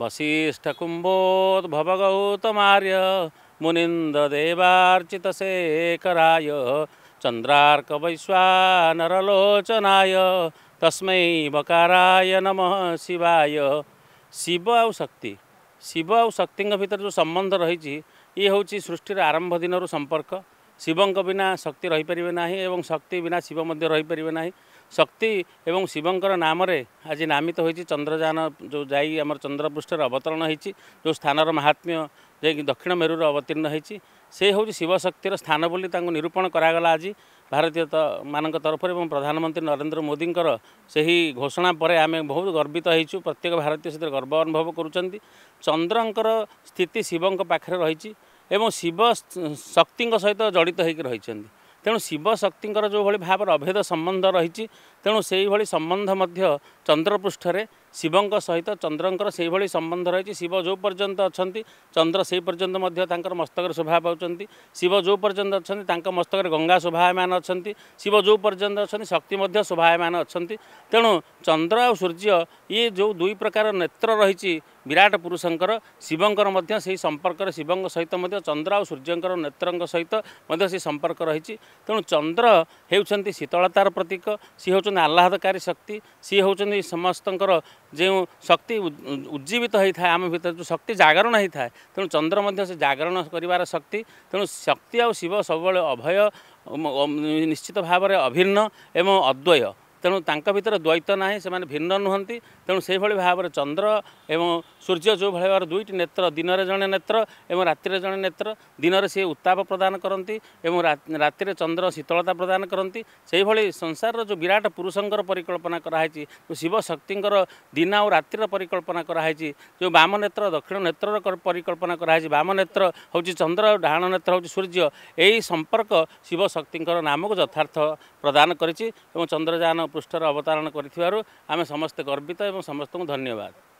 वसिष्ठकुम्भोद् भवगौतमार्य मुनिन्द्रदेवार्चितशेखराय चन्द्रार्कवैश्वानरलोचनाय तस्मै बकाराय नमः शिवाय शिव आउ शक्ति शिव आउ शक्तिङ्क भित्र जो सम्बन्ध रहिछि यो हौ सृष्टिर आरम्भ दिनहरू सम्पर्क ଶିବଙ୍କ ବିନା ଶକ୍ତି ରହିପାରିବେ ନାହିଁ ଏବଂ ଶକ୍ତି ବିନା ଶିବ ମଧ୍ୟ ରହିପାରିବେ ନାହିଁ ଶକ୍ତି ଏବଂ ଶିବଙ୍କର ନାମରେ ଆଜି ନାମିତ ହୋଇଛି ଚନ୍ଦ୍ରଯାନ ଯେଉଁ ଯାଇ ଆମର ଚନ୍ଦ୍ରପୃଷ୍ଠରେ ଅବତରଣ ହୋଇଛି ଯେଉଁ ସ୍ଥାନର ମହାତ୍ମ୍ୟ ଯାଇକି ଦକ୍ଷିଣ ମେରୁରେ ଅବତୀର୍ଣ୍ଣ ହୋଇଛି ସେ ହେଉଛି ଶିବଶକ୍ତିର ସ୍ଥାନ ବୋଲି ତାଙ୍କୁ ନିରୂପଣ କରାଗଲା ଆଜି ଭାରତୀୟ ମାନଙ୍କ ତରଫରୁ ଏବଂ ପ୍ରଧାନମନ୍ତ୍ରୀ ନରେନ୍ଦ୍ର ମୋଦିଙ୍କର ସେହି ଘୋଷଣା ପରେ ଆମେ ବହୁତ ଗର୍ବିତ ହୋଇଛୁ ପ୍ରତ୍ୟେକ ଭାରତୀୟ ସେଥିରେ ଗର୍ବ ଅନୁଭବ କରୁଛନ୍ତି ଚନ୍ଦ୍ରଙ୍କର ସ୍ଥିତି ଶିବଙ୍କ ପାଖରେ ରହିଛି ଏବଂ ଶିବ ଶକ୍ତିଙ୍କ ସହିତ ଜଡ଼ିତ ହୋଇକି ରହିଛନ୍ତି ତେଣୁ ଶିବ ଶକ୍ତିଙ୍କର ଯେଉଁଭଳି ଭାବରେ ଅଭେଦ ସମ୍ବନ୍ଧ ରହିଛି ତେଣୁ ସେଇଭଳି ସମ୍ବନ୍ଧ ମଧ୍ୟ ଚନ୍ଦ୍ରପୃଷ୍ଠରେ ଶିବଙ୍କ ସହିତ ଚନ୍ଦ୍ରଙ୍କର ସେହିଭଳି ସମ୍ବନ୍ଧ ରହିଛି ଶିବ ଯେଉଁ ପର୍ଯ୍ୟନ୍ତ ଅଛନ୍ତି ଚନ୍ଦ୍ର ସେହି ପର୍ଯ୍ୟନ୍ତ ମଧ୍ୟ ତାଙ୍କର ମସ୍ତକରେ ଶୋଭା ପାଉଛନ୍ତି ଶିବ ଯେଉଁ ପର୍ଯ୍ୟନ୍ତ ଅଛନ୍ତି ତାଙ୍କ ମସ୍ତକରେ ଗଙ୍ଗା ଶୋଭାୟମାନ ଅଛନ୍ତି ଶିବ ଯେଉଁ ପର୍ଯ୍ୟନ୍ତ ଅଛନ୍ତି ଶକ୍ତି ମଧ୍ୟ ଶୋଭାୟମାନ ଅଛନ୍ତି ତେଣୁ ଚନ୍ଦ୍ର ଆଉ ସୂର୍ଯ୍ୟ ଇଏ ଯେଉଁ ଦୁଇ ପ୍ରକାର ନେତ୍ର ରହିଛି ବିରାଟ ପୁରୁଷଙ୍କର ଶିବଙ୍କର ମଧ୍ୟ ସେହି ସମ୍ପର୍କରେ ଶିବଙ୍କ ସହିତ ମଧ୍ୟ ଚନ୍ଦ୍ର ଆଉ ସୂର୍ଯ୍ୟଙ୍କର ନେତ୍ରଙ୍କ ସହିତ ମଧ୍ୟ ସେହି ସମ୍ପର୍କ ରହିଛି ତେଣୁ ଚନ୍ଦ୍ର ହେଉଛନ୍ତି ଶୀତଳତାର ପ୍ରତୀକ ସିଏ ହେଉଛନ୍ତି ଆହ୍ଲାଦକାରୀ ଶକ୍ତି ସିଏ ହେଉଛନ୍ତି ସମସ୍ତଙ୍କର যে শক্তি উজ্জীবিত হয়ে আম ভিতরে যে শক্তি জাগরণ হয়ে তেমন চন্দ্র মধ্যে সে জাগরণ করবার শক্তি তেমন শক্তি আিব সবুলে অভয় নিশ্চিত ভাবে অভিন্ন এবং অদ্বয় ତେଣୁ ତାଙ୍କ ଭିତରେ ଦ୍ୱୈତ ନାହିଁ ସେମାନେ ଭିନ୍ନ ନୁହନ୍ତି ତେଣୁ ସେହିଭଳି ଭାବରେ ଚନ୍ଦ୍ର ଏବଂ ସୂର୍ଯ୍ୟ ଯେଉଁଭଳି ଭାବରେ ଦୁଇଟି ନେତ୍ର ଦିନରେ ଜଣେ ନେତ୍ର ଏବଂ ରାତିରେ ଜଣେ ନେତ୍ର ଦିନରେ ସେ ଉତ୍ତାପ ପ୍ରଦାନ କରନ୍ତି ଏବଂ ରାତିରେ ଚନ୍ଦ୍ର ଶୀତଳତା ପ୍ରଦାନ କରନ୍ତି ସେହିଭଳି ସଂସାରର ଯେଉଁ ବିରାଟ ପୁରୁଷଙ୍କର ପରିକଳ୍ପନା କରାହେଇଛି ଶିବଶକ୍ତିଙ୍କର ଦିନ ଆଉ ରାତିର ପରିକଳ୍ପନା କରାହେଇଛି ଯେଉଁ ବାମ ନେତ୍ର ଦକ୍ଷିଣ ନେତ୍ରର ପରିକଳ୍ପନା କରାହେଇଛି ବାମ ନେତ୍ର ହେଉଛି ଚନ୍ଦ୍ର ଆଉ ଡାହାଣ ନେତ୍ର ହେଉଛି ସୂର୍ଯ୍ୟ ଏହି ସମ୍ପର୍କ ଶିବଶକ୍ତିଙ୍କର ନାମକୁ ଯଥାର୍ଥ ପ୍ରଦାନ କରିଛି ଏବଂ ଚନ୍ଦ୍ରଯାନ ପୃଷ୍ଠରେ ଅବତାରଣ କରିଥିବାରୁ ଆମେ ସମସ୍ତେ ଗର୍ବିତ ଏବଂ ସମସ୍ତଙ୍କୁ ଧନ୍ୟବାଦ